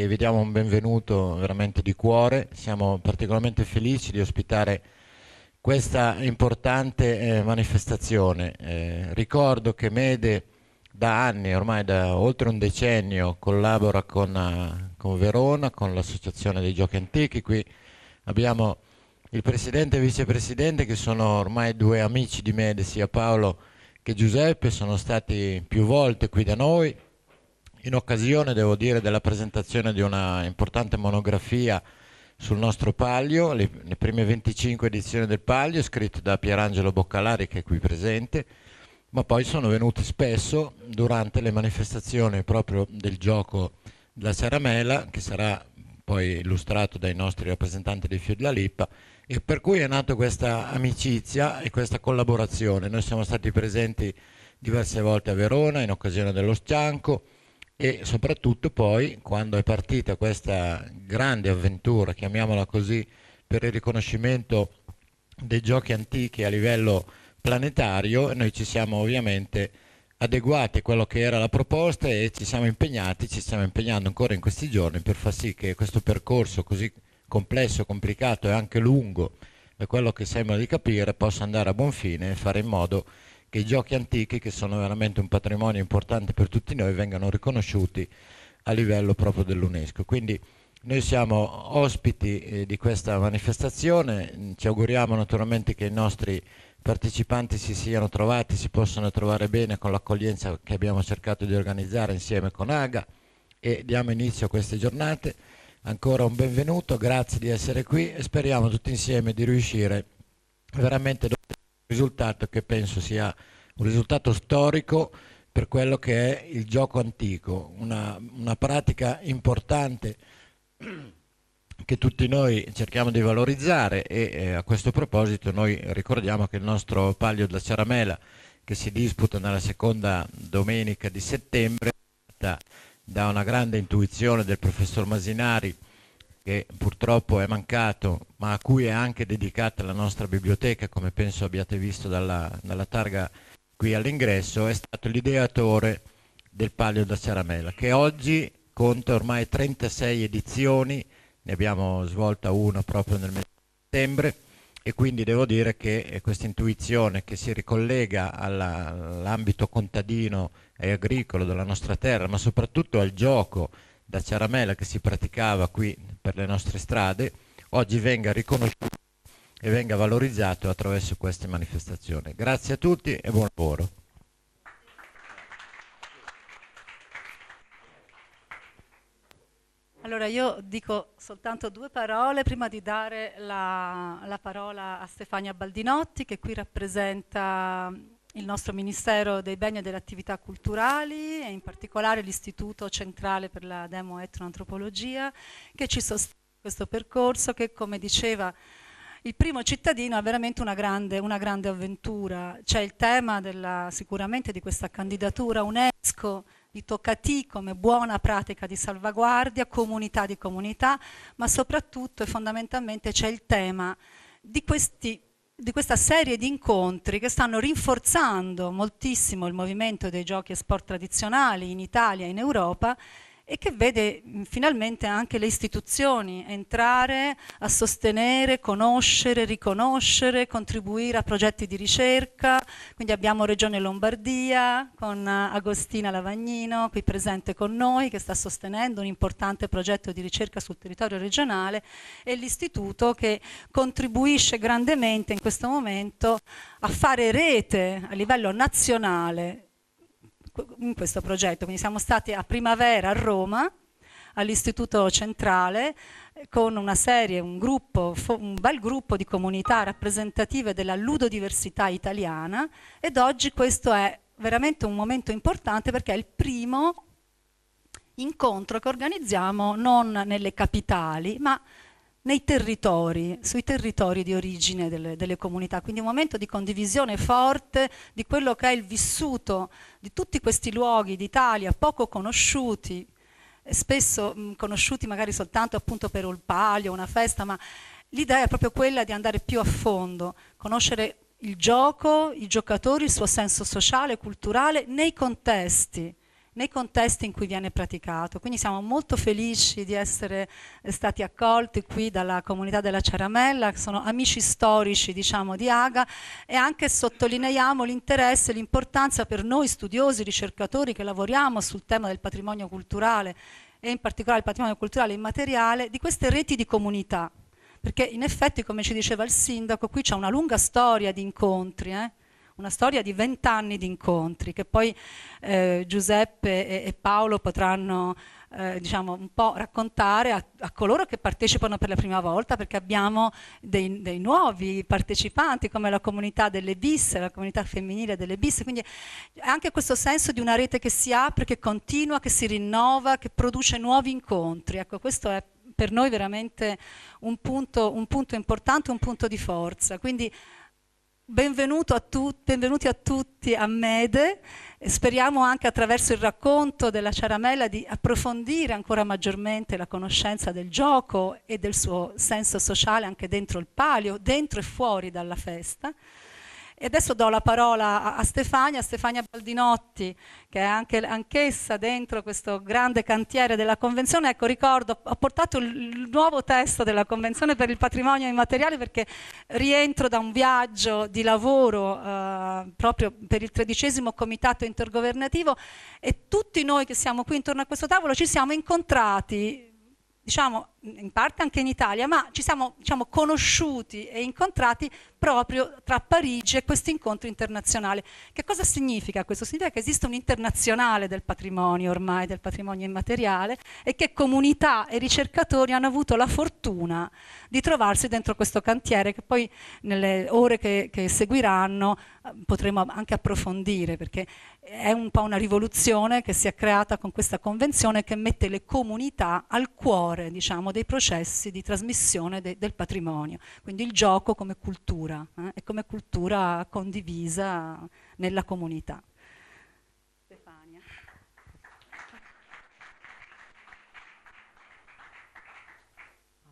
e vi diamo un benvenuto veramente di cuore. Siamo particolarmente felici di ospitare questa importante eh, manifestazione. Eh, ricordo che Mede da anni, ormai da oltre un decennio, collabora con, eh, con Verona, con l'Associazione dei Giochi Antichi. Qui abbiamo il presidente e il vicepresidente che sono ormai due amici di Mede, sia Paolo che Giuseppe, sono stati più volte qui da noi, in occasione, devo dire, della presentazione di una importante monografia sul nostro Palio, le, le, prime 25 edizioni del Palio, scritte da Pierangelo Boccalari che è qui presente, ma poi sono venuti spesso durante le manifestazioni proprio del gioco della Saramela, che sarà poi illustrato dai nostri rappresentanti di Fiat della Lippa, e per cui è nata questa amicizia e questa collaborazione. Noi siamo stati presenti diverse volte a Verona in occasione dello Scianco, e soprattutto poi quando è partita questa grande avventura, chiamiamola così, per il riconoscimento dei giochi antichi a livello planetario, noi ci siamo ovviamente adeguati a quello che era la proposta e ci siamo impegnati, ci stiamo impegnando ancora in questi giorni per far sì che questo percorso così complesso, complicato e anche lungo, da quello che sembra di capire, possa andare a buon fine e fare in modo che che i giochi antichi, che sono veramente un patrimonio importante per tutti noi, vengano riconosciuti a livello proprio dell'UNESCO. Quindi noi siamo ospiti eh, di questa manifestazione, ci auguriamo naturalmente che i nostri partecipanti si siano trovati, si possano trovare bene con l'accoglienza che abbiamo cercato di organizzare insieme con AGA e diamo inizio a queste giornate. Ancora un benvenuto, grazie di essere qui e speriamo tutti insieme di riuscire veramente risultato che penso sia un risultato storico per quello che è il gioco antico, una, una pratica importante che tutti noi cerchiamo di valorizzare e eh, a questo proposito noi ricordiamo che il nostro Palio della Ceramela che si disputa nella seconda domenica di settembre da una grande intuizione del professor Masinari che purtroppo è mancato, ma a cui è anche dedicata la nostra biblioteca, come penso abbiate visto dalla, dalla targa qui all'ingresso, è stato l'ideatore del Palio da Ceramela, che oggi conta ormai 36 edizioni, ne abbiamo svolta una proprio nel mese di settembre, e quindi devo dire che questa intuizione che si ricollega all'ambito contadino e agricolo della nostra terra, ma soprattutto al gioco, da ciaramella che si praticava qui per le nostre strade oggi venga riconosciuto e venga valorizzato attraverso queste manifestazioni. Grazie a tutti e buon lavoro. Allora io dico soltanto due parole prima di dare la, la parola a Stefania Baldinotti che qui rappresenta il nostro Ministero dei Beni e delle Attività Culturali e in particolare l'Istituto Centrale per la Demo Etnoantropologia che ci sostiene in questo percorso che come diceva il primo cittadino è veramente una grande, una grande avventura. C'è il tema della, sicuramente di questa candidatura UNESCO di Toccati come buona pratica di salvaguardia, comunità di comunità, ma soprattutto e fondamentalmente c'è il tema di questi di questa serie di incontri che stanno rinforzando moltissimo il movimento dei giochi e sport tradizionali in Italia e in Europa e che vede mm, finalmente anche le istituzioni entrare a sostenere, conoscere, riconoscere, contribuire a progetti di ricerca, quindi abbiamo Regione Lombardia con eh, Agostina Lavagnino qui presente con noi che sta sostenendo un importante progetto di ricerca sul territorio regionale e l'istituto che contribuisce grandemente in questo momento a fare rete a livello nazionale in mm, questo progetto. Quindi siamo stati a primavera a Roma, all'Istituto Centrale, eh, con una serie, un, gruppo, un bel gruppo di comunità rappresentative della ludodiversità italiana ed oggi questo è veramente un momento importante perché è il primo incontro che organizziamo non nelle capitali, ma nei territori, sui territori di origine delle, delle, comunità, quindi un momento di condivisione forte di quello che è il vissuto di tutti questi luoghi d'Italia poco conosciuti, spesso mh, conosciuti magari soltanto appunto per un palio, una festa, ma l'idea è proprio quella di andare più a fondo, conoscere il gioco, i giocatori, il suo senso sociale, culturale nei contesti nei contesti in cui viene praticato. Quindi siamo molto felici di essere eh, stati accolti qui dalla comunità della Ceramella, che sono amici storici diciamo, di Aga e anche sottolineiamo l'interesse e l'importanza per noi studiosi, ricercatori che lavoriamo sul tema del patrimonio culturale e in particolare il patrimonio culturale immateriale, di queste reti di comunità perché in effetti, come ci diceva il sindaco, qui c'è una lunga storia di incontri, eh? una storia di vent'anni di incontri che poi eh, Giuseppe e, e, Paolo potranno eh, diciamo, un po' raccontare a, a, coloro che partecipano per la prima volta perché abbiamo dei, dei nuovi partecipanti come la comunità delle bis, la comunità femminile delle bis, quindi anche questo senso di una rete che si apre, che continua, che si rinnova, che produce nuovi incontri. Ecco, questo è per noi veramente un punto, un punto importante, un punto di forza. Quindi a tu, benvenuti a tutti a Mede. Speriamo anche attraverso il racconto della Ciaramella di approfondire ancora maggiormente la conoscenza del gioco e del suo senso sociale anche dentro il palio, dentro e fuori dalla festa. E adesso do la parola a, Stefania, a Stefania Baldinotti, che è anche, anch'essa dentro questo grande cantiere della Convenzione. Ecco, ricordo, ho portato il nuovo testo della Convenzione per il patrimonio immateriale perché rientro da un viaggio di lavoro eh, proprio per il tredicesimo comitato intergovernativo e tutti noi che siamo qui intorno a questo tavolo ci siamo incontrati diciamo, in parte anche in Italia, ma ci siamo diciamo, conosciuti e incontrati proprio tra Parigi e questo incontro internazionale. Che cosa significa questo? Significa che esiste un internazionale del patrimonio ormai, del patrimonio immateriale, e che comunità e ricercatori hanno avuto la fortuna di trovarsi dentro questo cantiere che poi nelle ore che, che seguiranno potremo anche approfondire, perché è un po' una rivoluzione che si è creata con questa convenzione che mette le comunità al cuore diciamo, dei processi di trasmissione de del patrimonio, quindi il gioco come cultura eh, e come cultura condivisa nella comunità.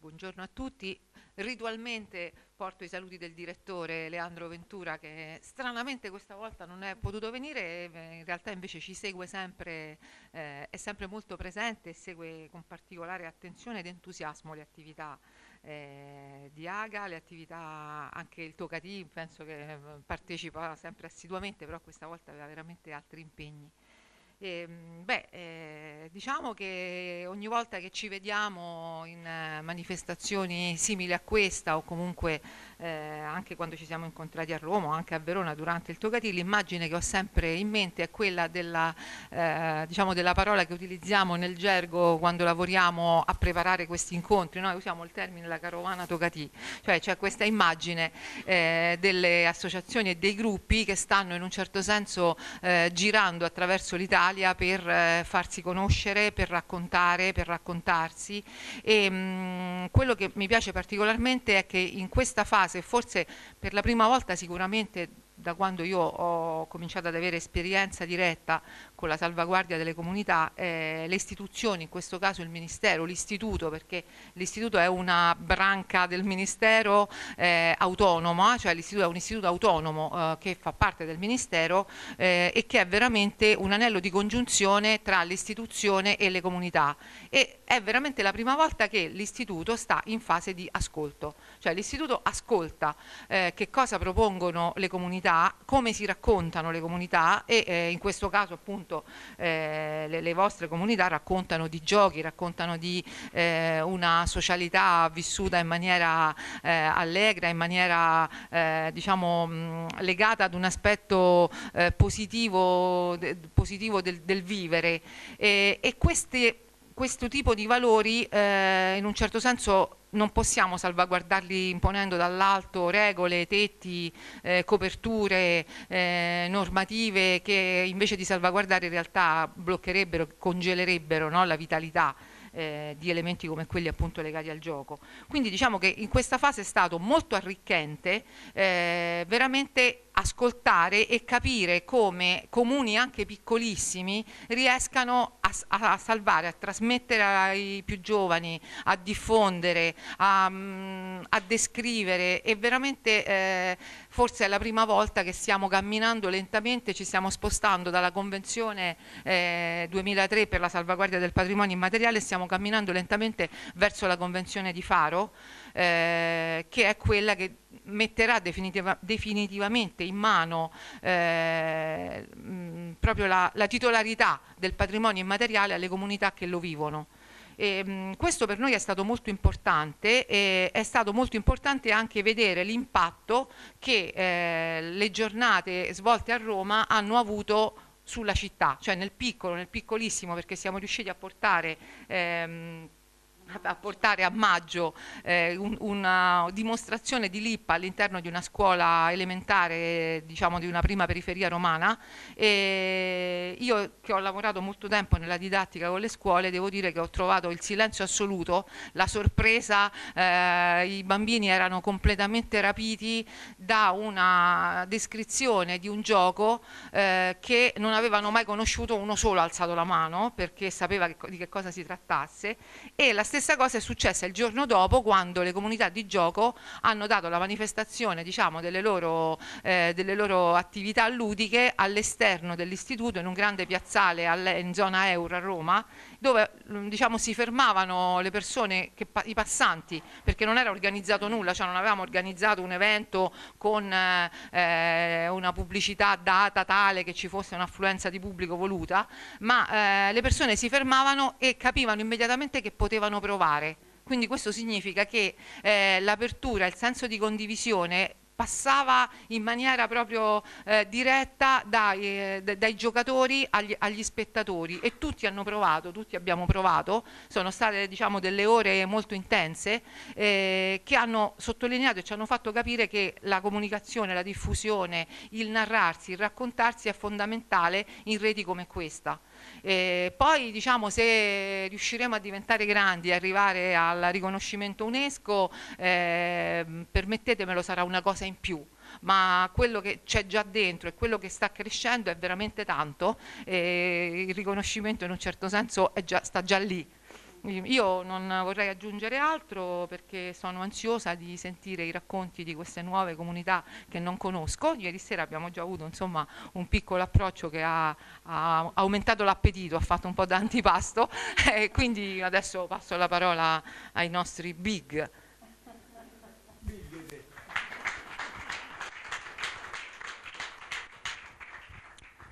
Buongiorno a tutti. Ritualmente porto i saluti del direttore Leandro Ventura che stranamente questa volta non è potuto venire, eh, in realtà invece ci segue sempre, eh, è sempre molto presente e segue con particolare attenzione ed entusiasmo le attività eh, di Aga, le attività anche il Tocati, penso che eh, partecipa sempre assiduamente, però questa volta aveva veramente altri impegni. E, ehm, beh, eh, diciamo che ogni volta che ci vediamo in eh, manifestazioni simili a questa o comunque eh, anche quando ci siamo incontrati a Roma o anche a Verona durante il Tocatì, l'immagine che ho sempre in mente è quella della, eh, diciamo della parola che utilizziamo nel gergo quando lavoriamo a preparare questi incontri, noi usiamo il termine la carovana Tocatì, cioè c'è questa immagine eh, delle associazioni e dei gruppi che stanno in un certo senso girando attraverso l'Italia Italia per eh, farsi conoscere, per raccontare, per raccontarsi e mh, mm, quello che mi piace particolarmente è che in questa fase, forse per la prima volta sicuramente da quando io ho cominciato ad avere esperienza diretta con la salvaguardia delle comunità, eh, le istituzioni, in questo caso il Ministero, l'Istituto, perché l'Istituto è una branca del Ministero eh, autonoma, eh, cioè l'Istituto è un istituto autonomo eh, che fa parte del Ministero eh, e che è veramente un anello di congiunzione tra l'istituzione e le comunità. E è veramente la prima volta che l'Istituto sta in fase di ascolto, cioè l'Istituto ascolta eh, che cosa propongono le comunità comunità, come si raccontano le comunità e eh, in questo caso appunto eh, le, le, vostre comunità raccontano di giochi, raccontano di eh, una socialità vissuta in maniera eh, allegra, in maniera eh, diciamo mh, mm, legata ad un aspetto eh, positivo, de, positivo del, del, vivere e queste questo tipo di valori eh, in un certo senso non possiamo salvaguardarli imponendo dall'alto regole, tetti, eh, coperture, eh, normative che invece di salvaguardare in realtà bloccherebbero, congelerebbero no, la vitalità eh, di elementi come quelli appunto legati al gioco. Quindi diciamo che in questa fase è stato molto arricchente, eh, veramente ascoltare e capire come comuni anche piccolissimi riescano a, a, salvare, a trasmettere ai più giovani, a diffondere, a, mm, a descrivere e veramente eh, forse è la prima volta che stiamo camminando lentamente, ci stiamo spostando dalla Convenzione eh, 2003 per la salvaguardia del patrimonio immateriale, stiamo camminando lentamente verso la Convenzione di Faro eh, che è quella che metterà definitiva, definitivamente in mano eh, mh, proprio la, la titolarità del patrimonio immateriale alle comunità che lo vivono. E, mh, questo per noi è stato molto importante e è stato molto importante anche vedere l'impatto che eh, le giornate svolte a Roma hanno avuto sulla città, cioè nel piccolo, nel piccolissimo, perché siamo riusciti a portare ehm, a portare a maggio eh, un, una dimostrazione di Lippa all'interno di una scuola elementare, diciamo di una prima periferia romana. E io che ho lavorato molto tempo nella didattica con le scuole, devo dire che ho trovato il silenzio assoluto, la sorpresa, eh, i bambini erano completamente rapiti da una descrizione di un gioco eh, che non avevano mai conosciuto, uno solo ha alzato la mano perché sapeva che, di che cosa si trattasse e la stessa stessa cosa è successa il giorno dopo quando le comunità di gioco hanno dato la manifestazione diciamo, delle, loro, eh, delle, loro, attività ludiche all'esterno dell'istituto in un grande piazzale in zona Euro a Roma dove mm, diciamo, si fermavano le persone, che, i passanti, perché non era organizzato nulla, cioè non avevamo organizzato un evento con eh, eh, una pubblicità data tale che ci fosse un'affluenza di pubblico voluta, ma eh, le persone si fermavano e capivano immediatamente che potevano provare. Quindi questo significa che eh, l'apertura, il senso di condivisione passava in maniera proprio eh, diretta dai, eh, dai giocatori agli, agli, spettatori e tutti hanno provato, tutti abbiamo provato, sono state diciamo, delle ore molto intense eh, che hanno sottolineato e ci hanno fatto capire che la comunicazione, la diffusione, il narrarsi, il raccontarsi è fondamentale in reti come questa. E poi diciamo se riusciremo a diventare grandi e arrivare al riconoscimento UNESCO, eh, permettetemelo sarà una cosa in più ma quello che c'è già dentro e quello che sta crescendo è veramente tanto e il riconoscimento in un certo senso già, sta già lì io non vorrei aggiungere altro perché sono ansiosa di sentire i racconti di queste nuove comunità che non conosco. Ieri sera abbiamo già avuto insomma, un piccolo approccio che ha, ha aumentato l'appetito, ha fatto un po' da antipasto e quindi adesso passo la parola ai nostri big.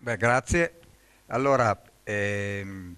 Beh, grazie. Allora, ehm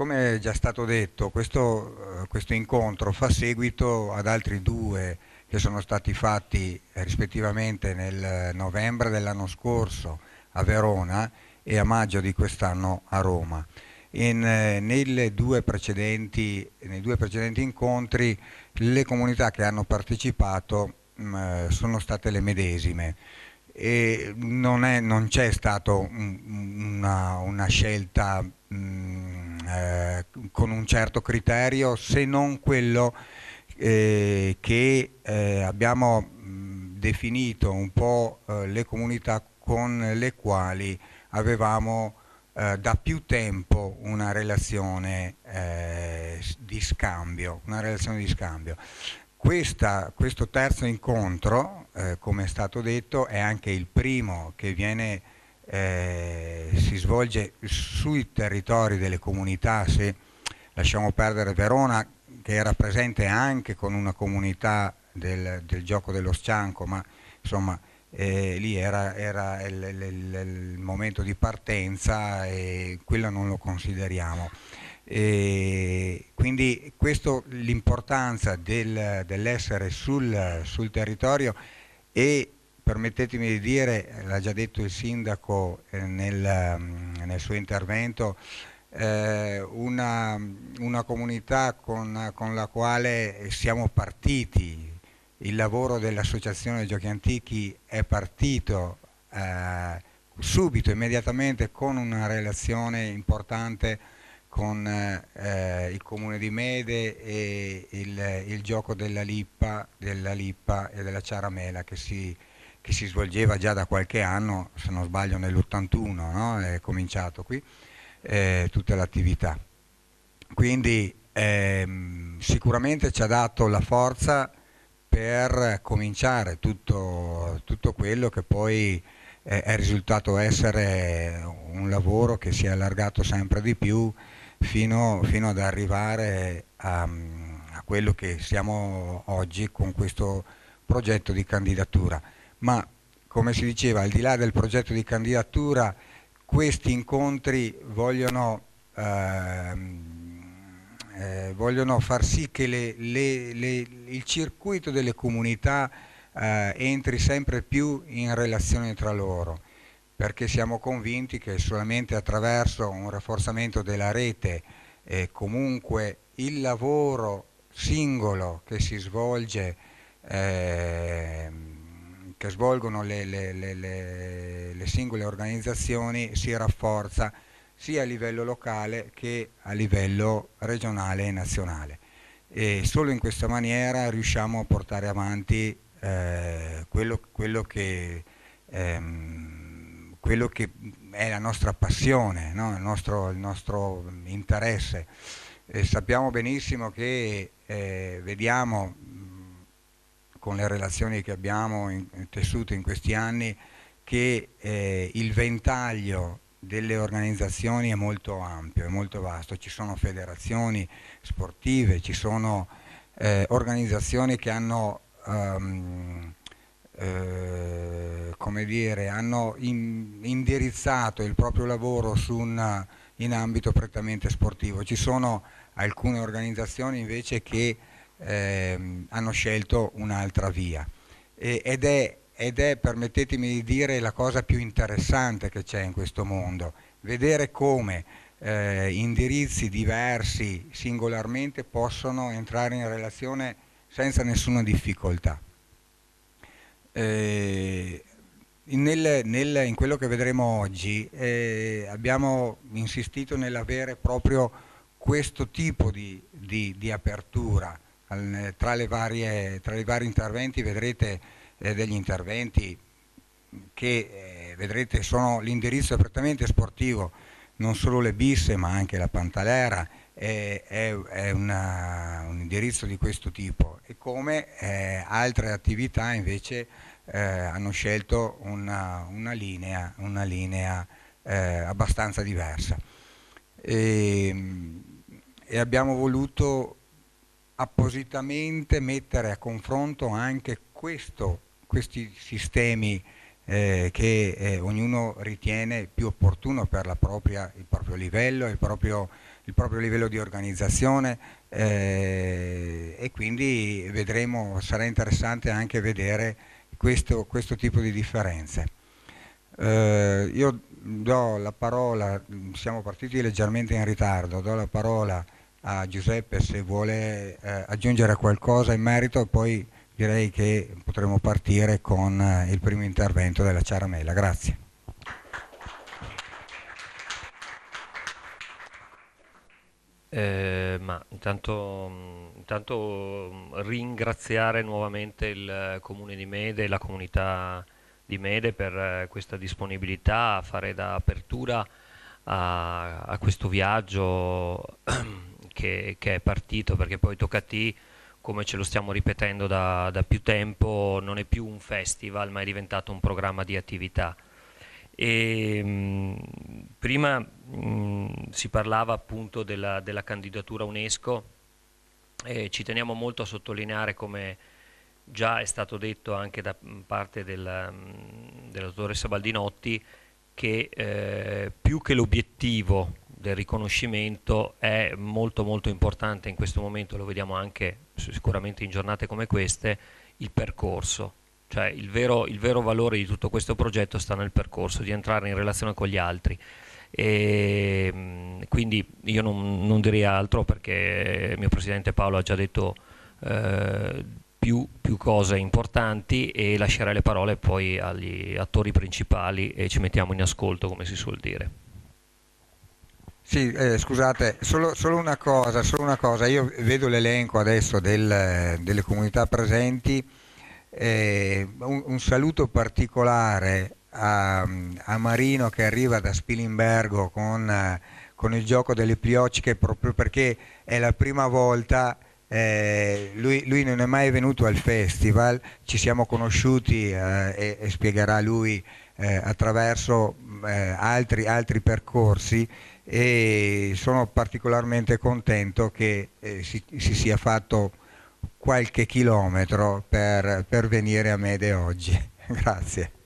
come è già stato detto, questo, eh, questo incontro fa seguito ad altri due che sono stati fatti eh, rispettivamente nel novembre dell'anno scorso a Verona e a maggio di quest'anno a Roma. In, eh, due nei due precedenti incontri le comunità che hanno partecipato mh, mm, eh, sono state le medesime e non, c'è stata una, una, scelta mh, mm, eh, con un certo criterio se non quello eh, che eh, abbiamo mh, mm, definito un po' eh, le comunità con le quali avevamo eh, da più tempo una relazione eh, di scambio, una relazione di scambio. Questa, questo terzo incontro, eh, come è stato detto, è anche il primo che viene, eh, si svolge sui territori delle comunità, se lasciamo perdere Verona, che era presente anche con una comunità del, del gioco dello scianco, ma insomma eh, lì era, era il, il, il, momento di partenza e quello non lo consideriamo. E quindi questo l'importanza del, dell'essere sul, sul, territorio e permettetemi di dire, l'ha già detto il sindaco eh, nel, mm, nel, suo intervento, eh, una, una, comunità con, con, la quale siamo partiti, il lavoro dell'Associazione Giochi Antichi è partito eh, subito, immediatamente con una relazione importante con eh, il comune di Mede e il, il gioco della lippa, della lippa, e della ciaramela che si, che si, svolgeva già da qualche anno, se non sbaglio nell'81 no? è cominciato qui eh, tutta l'attività. Quindi ehm, sicuramente ci ha dato la forza per cominciare tutto, tutto quello che poi eh, è risultato essere un lavoro che si è allargato sempre di più fino, fino ad arrivare a, mm, a, quello che siamo oggi con questo progetto di candidatura. Ma come si diceva, al di là del progetto di candidatura, questi incontri vogliono, eh, eh, vogliono far sì che le, le, le, il circuito delle comunità eh, entri sempre più in relazione tra loro perché siamo convinti che solamente attraverso un rafforzamento della rete e comunque il lavoro singolo che si svolge, eh, che svolgono le, le, le, le singole organizzazioni si rafforza sia a livello locale che a livello regionale e nazionale. E solo in questa maniera riusciamo a portare avanti eh, quello, quello, che ehm, quello che è la nostra passione, no? il, nostro, il, nostro, interesse. E sappiamo benissimo che eh, vediamo con le relazioni che abbiamo in, tessuto in questi anni che eh, il ventaglio delle organizzazioni è molto ampio, è molto vasto, ci sono federazioni sportive, ci sono eh, organizzazioni che hanno um, eh, come dire, hanno in, indirizzato il proprio lavoro una, in ambito prettamente sportivo. Ci sono alcune organizzazioni invece che eh, hanno scelto un'altra via e, ed, è, ed è, permettetemi di dire, la cosa più interessante che c'è in questo mondo, vedere come eh, indirizzi diversi singolarmente possono entrare in relazione senza nessuna difficoltà. Eh, nel, nel, in quello che vedremo oggi eh, abbiamo insistito nell'avere proprio questo tipo di, di, di apertura. Al, tra, varie, tra, i vari interventi vedrete eh, degli interventi che eh, vedrete sono l'indirizzo prettamente sportivo, non solo le bisse ma anche la pantalera, eh, è, è una, un indirizzo di questo tipo e come eh, altre attività invece eh, hanno scelto una, una linea, una linea eh, abbastanza diversa. E, ehm, e abbiamo voluto appositamente mettere a confronto anche questo, questi sistemi eh, che eh, ognuno ritiene più opportuno per propria, il proprio livello, il proprio, il proprio livello di organizzazione eh, e quindi vedremo, sarà interessante anche vedere questo, questo tipo di differenze. Eh, io do la parola, siamo partiti leggermente in ritardo, do la parola a Giuseppe se vuole eh, aggiungere qualcosa in merito e poi direi che potremo partire con eh, il primo intervento della Ciaramella. Grazie. Eh, ma intanto mm, intanto ringraziare nuovamente il Comune di Mede e la comunità di Mede per eh, questa disponibilità a fare da apertura a, a questo viaggio che, che, è partito, perché poi Toccati, come ce lo stiamo ripetendo da, da più tempo, non è più un festival ma è diventato un programma di attività. E, mh, prima mh, si parlava appunto della, della candidatura UNESCO eh, ci teniamo molto a sottolineare come già è stato detto anche da mm, parte della, mm, della dottoressa Baldinotti che eh, più che l'obiettivo del riconoscimento è molto molto importante in questo momento, lo vediamo anche sicuramente in giornate come queste, il percorso. Cioè il vero, il vero valore di tutto questo progetto sta nel percorso, di entrare in relazione con gli altri. E, ehm, quindi io non, non, direi altro perché il mio presidente Paolo ha già detto eh, più, più, cose importanti e lascerei le parole poi agli attori principali e ci mettiamo in ascolto come si suol dire. Sì, eh, scusate, solo, solo, una cosa, solo, una cosa, io vedo l'elenco adesso del, delle comunità presenti, eh, un, un saluto particolare a, a Marino che arriva da Spilimbergo con, eh, con il gioco delle pliocche proprio perché è la prima volta eh, lui, lui, non è mai venuto al festival, ci siamo conosciuti eh, e, e, spiegherà lui eh, attraverso eh, altri, altri, percorsi e sono particolarmente contento che eh, si, si, sia fatto qualche chilometro per, per venire a Mede oggi. Grazie.